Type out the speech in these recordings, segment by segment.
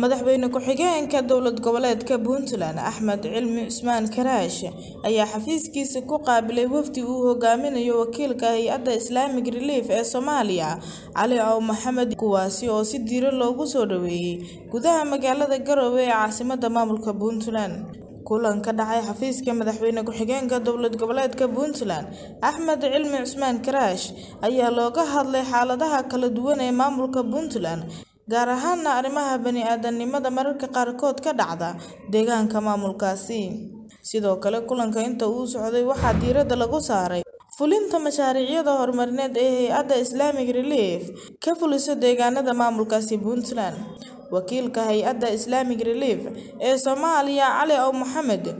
madaxweyne ku-xigeenka dowlad goboleedka puntland axmed cilmi cusmaan karaash ayaa xafiiskiisa ku qaabilay wafdi uu hogaaminayo wakiilka hay-adda islaamic relief ee soomaaliya cali ow maxamed kuwaasi oo si diiro loogu soo dhaweeyey gudaha magaalada garowe ee caasimada maamulka puntland kulan ka dhacay xafiiska madaxweyne ku-xigeenka dowlad goboleedka puntland axmed cilmi cusmaan karaash ayaa looga hadlay xaaladaha kala duwan ee maamulka puntland gaar ahaana arrimaha bani-aadamnimada mararka qaarkood ka dhacda deegaanka maamulkaasi. Sidoo kale, kulanka inta uu socday waxaa diiradda lagu saaray fulinta mashaariicyada horumarineed ee hay-adda Islamic Relief ka fuliso deegaanada maamulkaasi Puntland. Wakiilka hay-adda Islamic Relief ee Soomaaliya Cali Ow Maxamed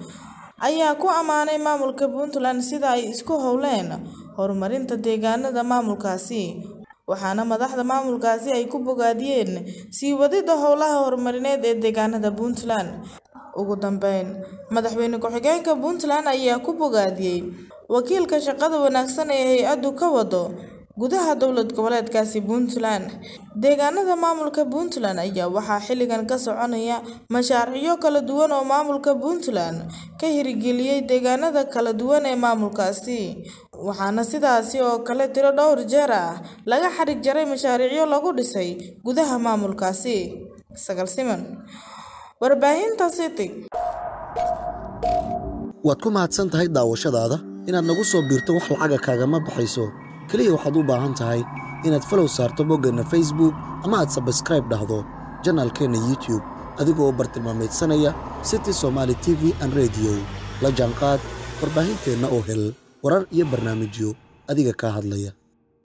ayaa ku ammaanay maamulka Puntland sida ay isku howleen horumarinta deegaanada maamulkaasi waxaana madaxda maamulkaasi ay ku bogaadiyeen sii wadida howlaha horumarineed ee deegaanada puntland ugu dambeyn madaxweyne ku-xigeenka puntland ayaa ku bogaadiyey wakiilka shaqada wanaagsan ee hay-addu ka wado gudaha dowlad goboleedkaasi puntland deegaanada maamulka puntland ayaa waxaa xilligan ka soconaya mashaariico kala duwan oo maamulka puntland ka hirgeliyey deegaanada kala duwan ee maamulkaasi waxaana sidaasi oo kale tiro dhowr jeer ah laga xarig jaray mashaariicyo lagu dhisay gudaha maamulkaasi sagalsiman warbaahintasiti waad ku mahadsan tahay daawashadaada inaad nagu soo biirto wax lacaga kaagama baxayso keliya waxaad u baahan tahay inaad falow saarto boggeenna facebook ama aad sabskribe dhahdo janaalkeenna youtube adiga oo bartilmaameedsanaya city somaali t v an rediyo la jaanqaad warbaahinteenna oo hel warar iyo barnaamijyo adiga kaa hadlaya